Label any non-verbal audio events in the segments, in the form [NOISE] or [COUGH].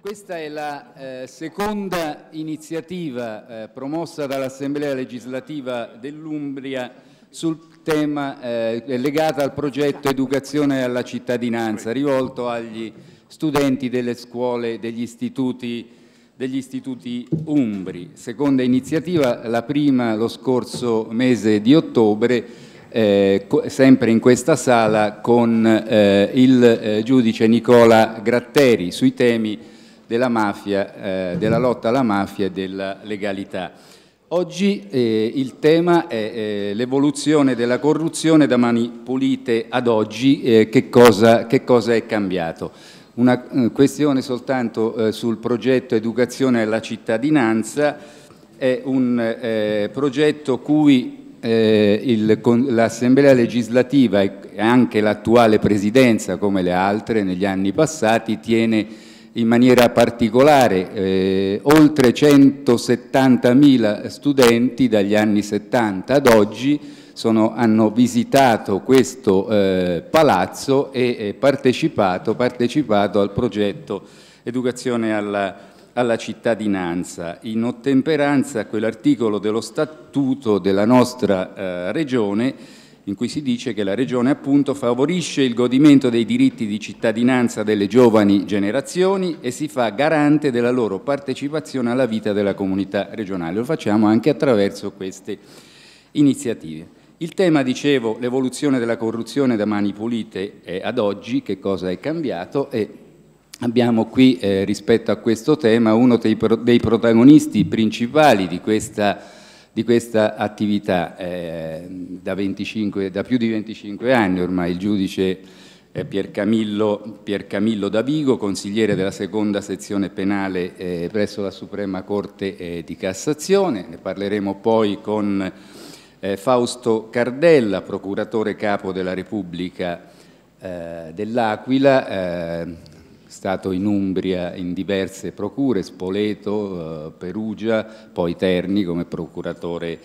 Questa è la eh, seconda iniziativa eh, promossa dall'Assemblea legislativa dell'Umbria sul tema eh, legato al progetto Educazione alla cittadinanza, rivolto agli studenti delle scuole degli istituti, degli istituti umbri. Seconda iniziativa, la prima lo scorso mese di ottobre, eh, sempre in questa sala con eh, il eh, giudice Nicola Gratteri sui temi della, mafia, eh, della lotta alla mafia e della legalità. Oggi eh, il tema è eh, l'evoluzione della corruzione da mani pulite ad oggi, eh, che, cosa, che, cosa, è cambiato. Una eh, questione soltanto eh, sul progetto Educazione alla cittadinanza, è un eh, progetto cui l'Assemblea legislativa e anche l'attuale Presidenza, come le altre negli anni passati, tiene in maniera particolare eh, oltre 170.000 studenti dagli anni 70 ad oggi sono, hanno visitato questo eh, palazzo e eh, partecipato, partecipato, al progetto Educazione alla, alla cittadinanza, in ottemperanza a quell'articolo dello statuto della nostra eh, regione in cui si dice che la Regione appunto favorisce il godimento dei diritti di cittadinanza delle giovani generazioni e si fa garante della loro partecipazione alla vita della comunità regionale. Lo facciamo anche attraverso queste iniziative. Il tema, dicevo, l'evoluzione della corruzione da mani pulite ad oggi, che cosa è cambiato e abbiamo qui eh, rispetto a questo tema uno dei, pro dei protagonisti principali di questa di questa attività eh, da, 25, da, più di 25 anni ormai. Il giudice eh, Piercamillo, Piercamillo Davigo, consigliere della seconda sezione penale eh, presso la Suprema Corte eh, di Cassazione, ne parleremo poi con eh, Fausto Cardella, procuratore capo della Repubblica eh, dell'Aquila, stato in Umbria in diverse procure, Spoleto, eh, Perugia, poi Terni come procuratore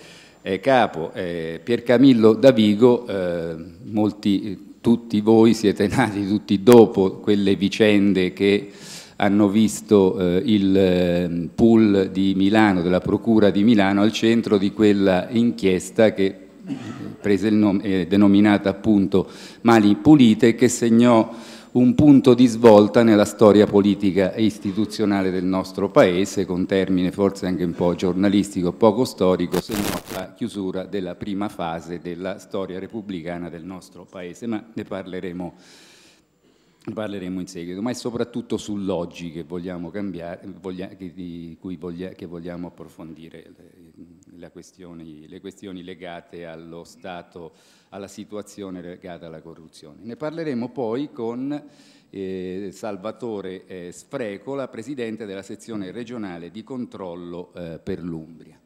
capo. Eh, Pier Camillo Davigo, eh, molti, tutti voi siete [LAUGHS] nati tutti dopo quelle vicende che hanno visto il ehm, pool di Milano, della Procura di Milano, al centro di quella inchiesta che prese il nome, denominata appunto Mani Pulite, che segnò un punto di svolta nella storia politica e istituzionale del nostro Paese, con termine forse anche un po' giornalistico, poco storico, se non la chiusura della prima fase della storia repubblicana del nostro Paese, ma ne parleremo, ne parleremo in seguito, ma è soprattutto sull'oggi che vogliamo cambiare, voglia, che, voglia, che vogliamo approfondire questioni, le questioni legate allo Stato, alla situazione legata alla corruzione. Ne parleremo poi con eh, Salvatore eh, Sfrecola, presidente della sezione regionale di controllo eh, per l'Umbria.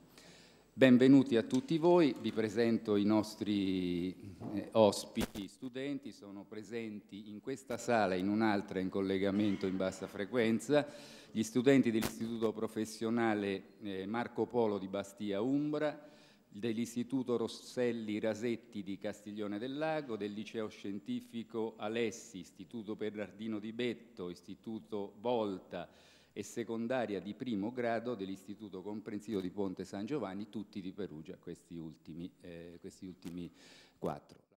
Benvenuti a tutti voi, vi presento i nostri eh, ospiti studenti, sono presenti in questa sala e in un'altra in collegamento in bassa frequenza, gli studenti dell'Istituto Professionale eh, Marco Polo di Bastia Umbra, dell'Istituto Rosselli Rasetti di Castiglione del Lago, del Liceo Scientifico Alessi, Istituto Bernardino di Betto, Istituto Volta, e secondaria di primo grado dell'Istituto Comprensivo di Ponte San Giovanni, tutti di Perugia, questi ultimi, eh, questi ultimi quattro.